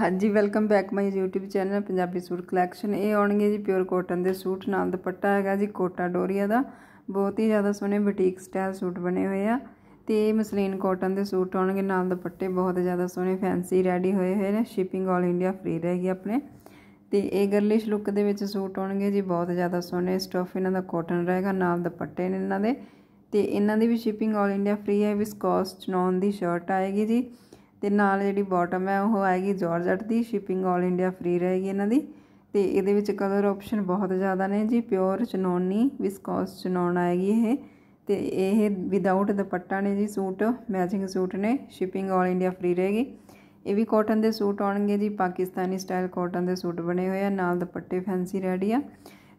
ਹਾਂਜੀ welcome back my YouTube channel Punjabi suit collection ਇਹ ਆਉਣਗੇ ਜੀ ਪਿਓਰ ਕਾਟਨ ਦੇ ਸੂਟ ਨਾਲ ਦੁਪੱਟਾ ਹੈਗਾ ਜੀ ਕੋਟਾ ਡੋਰੀਆ ਦਾ ਬਹੁਤ ਹੀ ਜ਼ਿਆਦਾ ਸੋਹਣੇ ਬੁਟੀਕ ਸਟਾਈਲ ਸੂਟ ਬਣੇ ਹੋਏ ਆ ਤੇ ਮਸਲੀਨ ਕਾਟਨ ਦੇ ਸੂਟ ਆਉਣਗੇ ਨਾਲ ਦੁਪੱਟੇ ਬਹੁਤ ਜ਼ਿਆਦਾ ਸੋਹਣੇ ਫੈਂਸੀ ਰੈਡੀ ਹੋਏ ਹੋਏ ਨੇ ਸ਼ਿਪਿੰਗ 올 ਇੰਡੀਆ ਫ੍ਰੀ ਰਹੇਗੀ ਆਪਣੇ ਤੇ ਇਹ ਗਰਲਿਸ਼ ਲੁੱਕ ਦੇ ਵਿੱਚ ਸੂਟ ਆਉਣਗੇ ਜੀ ਬਹੁਤ ਜ਼ਿਆਦਾ ਸੋਹਣੇ ਸਟਫ ਇਹਨਾਂ ਦਾ ਕਾਟਨ ਰਹੇਗਾ ਨਾਲ ਦੁਪੱਟੇ ਨੇ ਇਹਨਾਂ ਦੇ ਤੇ ਇਹਨਾਂ ਦੀ ਵੀ ਸ਼ਿਪਿੰਗ 올 ਇੰਡੀਆ ਫ੍ਰੀ ਹੈ ਵਿਸਕੋਸ ਨੌਨ ਦੀ ਸ਼ਰਟ ਆਏਗੀ ਜੀ ਤੇ ਨਾਲ ਜਿਹੜੀ ਬਾਟਮ ਹੈ ਉਹ ਆਏਗੀ ਜਾਰਜਟ ਦੀ ਸ਼ਿਪਿੰਗ 올 ਇੰਡੀਆ ਫ੍ਰੀ ਰਹੇਗੀ ਇਹਨਾਂ ਦੀ ਤੇ ਇਹਦੇ ਵਿੱਚ ਕਲਰ ਆਪਸ਼ਨ ਬਹੁਤ ਜ਼ਿਆਦਾ ਨੇ ਜੀ ਪਿਓਰ ਚਨੋਨੀ ਵਿਸਕੋਸ ਚਨੋਨ ਆਏਗੀ ਇਹ ਤੇ ਇਹ ਵਿਦਆਊਟ ਦੁਪੱਟਾ ਨੇ ਜੀ ਸੂਟ ਮੈਚਿੰਗ ਸੂਟ ਨੇ ਸ਼ਿਪਿੰਗ 올 ਇੰਡੀਆ ਫ੍ਰੀ ਰਹੇਗੀ ਇਹ ਵੀ ਕਾਟਨ ਦੇ ਸੂਟ ਆਉਣਗੇ ਜੀ ਪਾਕਿਸਤਾਨੀ ਸਟਾਈਲ ਕਾਟਨ ਦੇ ਸੂਟ ਬਣੇ ਹੋਏ ਆ ਨਾਲ ਦੁਪੱਟੇ ਫੈਂਸੀ ਰੈਡੀ ਆ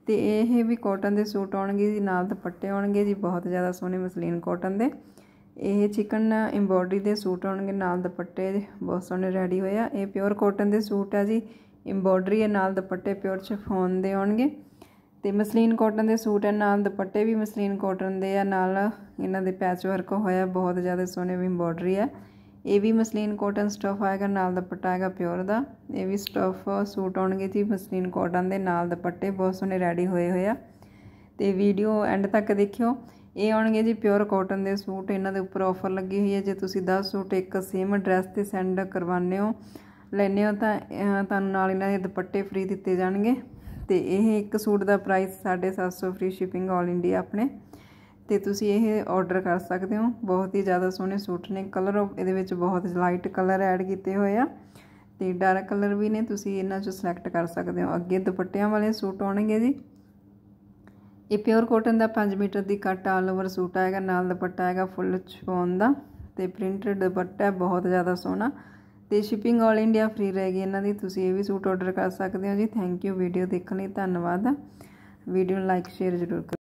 ਤੇ ਇਹ ਵੀ ਕਾਟਨ ਦੇ ਸੂਟ ਆਉਣਗੇ ਜੀ ਨਾਲ ਦੁਪੱਟੇ ਆਉਣਗੇ ਜੀ ਬਹੁਤ ਜ਼ਿਆਦਾ ਸੋਹਣੇ ਮਸਲੀਨ ਕਾਟਨ ਦੇ ਇਹ ਚਿਕਨ ਐਮਬੋਡਰੀ ਦੇ ਸੂਟ ਆਉਣਗੇ ਨਾਲ ਦੁਪੱਟੇ ਬਹੁਤ ਸੋਹਣੇ ਰੈਡੀ ਹੋਏ ਆ ਇਹ ਪਿਓਰ ਕਾਟਨ ਦੇ ਸੂਟ ਆ ਜੀ ਐਮਬੋਡਰੀ ਹੈ ਨਾਲ ਦੁਪੱਟੇ ਪਿਓਰ ਸ਼ਫੋਨ ਦੇ ਆਉਣਗੇ ਤੇ ਮਸਲੀਨ ਕਾਟਨ ਦੇ ਸੂਟ ਹੈ ਨਾਲ ਦੁਪੱਟੇ ਵੀ ਮਸਲੀਨ ਕਾਟਨ ਦੇ ਆ ਨਾਲ ਇਹਨਾਂ ਦੇ ਪੈਚ ਵਰਕ ਹੋਇਆ ਬਹੁਤ ਜ਼ਿਆਦਾ ਸੋਹਣੇ ਵੀ ਐਮਬੋਡਰੀ ਆ ਇਹ ਵੀ ਮਸਲੀਨ ਕਾਟਨ ਸਟਫ ਆਏਗਾ ਨਾਲ ਦੁਪੱਟਾ ਆਏਗਾ ਪਿਓਰ ਦਾ ਇਹ ਵੀ ਸਟਫ ਸੂਟ ਆਉਣਗੇ ਜੀ ਮਸਲੀਨ ਕਾਟਨ ਦੇ ਨਾਲ ਦੁਪੱਟੇ ਬਹੁਤ ਸੋਹਣੇ ਰੈਡੀ ਹੋਏ ਹੋਏ ਆ ਤੇ ਵੀਡੀਓ ਐਂਡ ਤੱਕ ਦੇਖਿਓ ਇਹ ਆਉਣਗੇ ਜੀ ਪਿਓਰ ਕਾਟਨ ਦੇ ਸੂਟ ਇਹਨਾਂ ਦੇ ਉੱਪਰ ਆਫਰ ਲੱਗੀ ਹੋਈ ਹੈ ਜੇ ਤੁਸੀਂ 10 ਸੂਟ ਇੱਕ ਸੇਮ ਐਡਰੈਸ ਤੇ ਸੈਂਡ ਕਰਵਾਉਂਦੇ ਹੋ ਲੈਣੇ ਹੋ ਤਾਂ ਤੁਹਾਨੂੰ ਨਾਲ ਇਹਨਾਂ ਦੇ ਦੁਪੱਟੇ ਫ੍ਰੀ ਦਿੱਤੇ ਜਾਣਗੇ ਤੇ ਇਹ ਇੱਕ ਸੂਟ ਦਾ ਪ੍ਰਾਈਸ 750 ਫ੍ਰੀ ਸ਼ਿਪਿੰਗ 올 ਇੰਡੀਆ ਆਪਣੇ ਤੇ ਤੁਸੀਂ ਇਹ ਆਰਡਰ ਕਰ ਸਕਦੇ ਹੋ ਬਹੁਤ ਹੀ ਜ਼ਿਆਦਾ ਸੋਹਣੇ ਸੂਟ ਨੇ ਕਲਰ ਇਹਦੇ ਵਿੱਚ ਬਹੁਤ ਲਾਈਟ ਕਲਰ ਐਡ ਕੀਤੇ ਹੋਏ ਆ ਤੇ ਡਾਰਕ ਕਲਰ ਵੀ ਨੇ ਤੁਸੀਂ ਇਹਨਾਂ ਚੋਂ ਸਿਲੈਕਟ ਕਰ ਸਕਦੇ ਹੋ ਅੱਗੇ ਦੁਪੱਟਿਆਂ ਵਾਲੇ ਸੂਟ ਆਉਣਗੇ ਜੀ ਇਹ ਪਿਓਰ ਕਾਟਨ ਦਾ 5 ਮੀਟਰ ਦੀ ਕੱਟ ਆਲ ਓਵਰ ਸੂਟ ਆਏਗਾ ਨਾਲ ਦੁਪੱਟਾ ਆਏਗਾ ਫੁੱਲ ਚੋਨ ਦਾ ਤੇ ਪ੍ਰਿੰਟਡ ਦੁਪੱਟਾ ਬਹੁਤ ਜ਼ਿਆਦਾ ਸੋਹਣਾ ਤੇ ਸ਼ਿਪਿੰਗ 올 ਇੰਡੀਆ ਫ੍ਰੀ ਰਹੇਗੀ ਇਹਨਾਂ ਦੀ ਤੁਸੀਂ ਇਹ ਵੀ ਸੂਟ ਆਰਡਰ ਕਰ ਸਕਦੇ ਹੋ ਜੀ ਥੈਂਕ ਯੂ ਵੀਡੀਓ ਦੇਖਣ ਲਈ ਧੰਨਵਾਦ ਵੀਡੀਓ ਨੂੰ ਲਾਈਕ ਸ਼ੇਅਰ ਜ਼ਰੂਰ ਕਰੋ